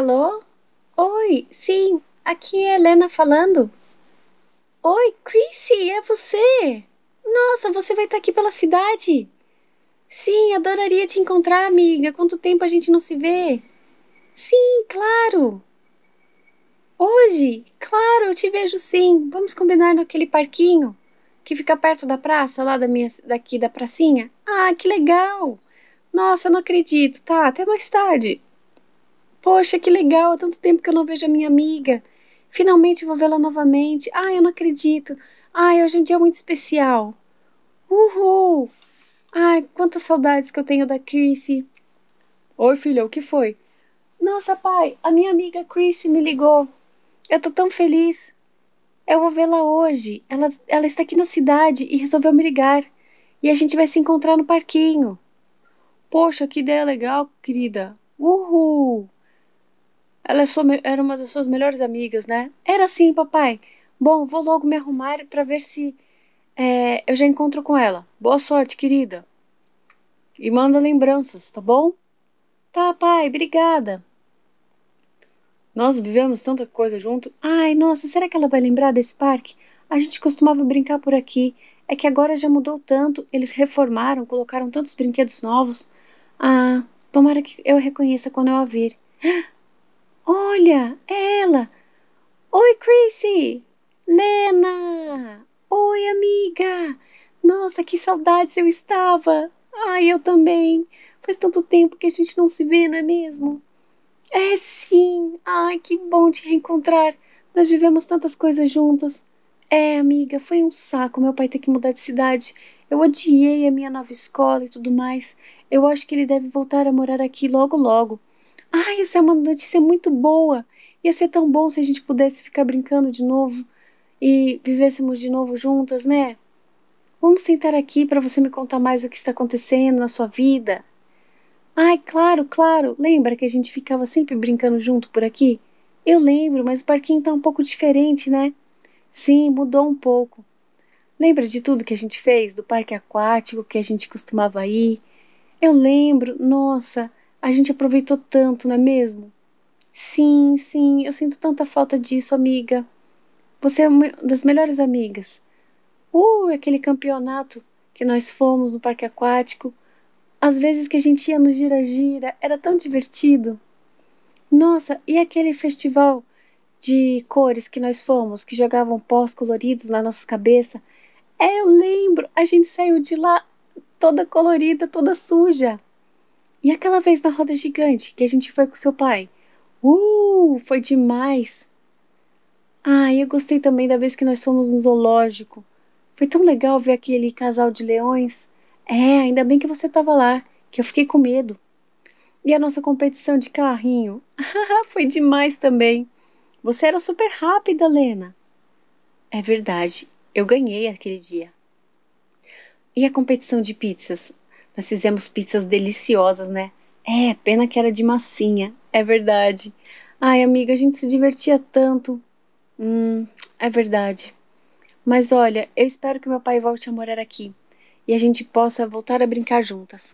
Alô? Oi, sim, aqui é Helena falando. Oi, Chrissy, é você? Nossa, você vai estar aqui pela cidade? Sim, adoraria te encontrar, amiga. Quanto tempo a gente não se vê? Sim, claro. Hoje? Claro, eu te vejo sim. Vamos combinar naquele parquinho que fica perto da praça, lá da minha, daqui da pracinha? Ah, que legal! Nossa, não acredito, tá? Até mais tarde. Poxa, que legal, há tanto tempo que eu não vejo a minha amiga. Finalmente vou vê-la novamente. Ai, eu não acredito. Ai, hoje é um dia muito especial. Uhul! Ai, quantas saudades que eu tenho da Chrissy. Oi, filha, o que foi? Nossa, pai, a minha amiga Chrissy me ligou. Eu tô tão feliz. Eu vou vê-la hoje. Ela, ela está aqui na cidade e resolveu me ligar. E a gente vai se encontrar no parquinho. Poxa, que ideia legal, querida. Uhul! Ela é era uma das suas melhores amigas, né? Era assim, papai. Bom, vou logo me arrumar para ver se é, eu já encontro com ela. Boa sorte, querida. E manda lembranças, tá bom? Tá, pai, obrigada. Nós vivemos tanta coisa junto. Ai, nossa, será que ela vai lembrar desse parque? A gente costumava brincar por aqui. É que agora já mudou tanto, eles reformaram, colocaram tantos brinquedos novos. Ah, tomara que eu reconheça quando eu a vir. Olha, é ela! Oi, Chrissy! Lena! Oi, amiga! Nossa, que saudades eu estava! Ai, eu também! Faz tanto tempo que a gente não se vê, não é mesmo? É sim! Ai, que bom te reencontrar! Nós vivemos tantas coisas juntas. É, amiga, foi um saco meu pai ter que mudar de cidade. Eu odiei a minha nova escola e tudo mais. Eu acho que ele deve voltar a morar aqui logo logo. Ai, isso é uma notícia muito boa. Ia ser tão bom se a gente pudesse ficar brincando de novo e vivêssemos de novo juntas, né? Vamos sentar aqui para você me contar mais o que está acontecendo na sua vida. Ai, claro, claro. Lembra que a gente ficava sempre brincando junto por aqui? Eu lembro, mas o parquinho tá um pouco diferente, né? Sim, mudou um pouco. Lembra de tudo que a gente fez? Do parque aquático que a gente costumava ir? Eu lembro, nossa, a gente aproveitou tanto, não é mesmo? Sim, sim, eu sinto tanta falta disso, amiga. Você é uma das melhores amigas. Uh, aquele campeonato que nós fomos no parque aquático. As vezes que a gente ia no gira-gira, era tão divertido. Nossa, e aquele festival de cores que nós fomos, que jogavam pós coloridos na nossa cabeça? É, eu lembro, a gente saiu de lá toda colorida, toda suja. E aquela vez na roda gigante que a gente foi com seu pai? Uh, foi demais! Ah, eu gostei também da vez que nós fomos no zoológico. Foi tão legal ver aquele casal de leões. É, ainda bem que você estava lá, que eu fiquei com medo. E a nossa competição de carrinho? foi demais também. Você era super rápida, Lena. É verdade, eu ganhei aquele dia. E a competição de pizzas? Nós fizemos pizzas deliciosas, né? É, pena que era de massinha. É verdade. Ai, amiga, a gente se divertia tanto. Hum, é verdade. Mas olha, eu espero que meu pai volte a morar aqui e a gente possa voltar a brincar juntas.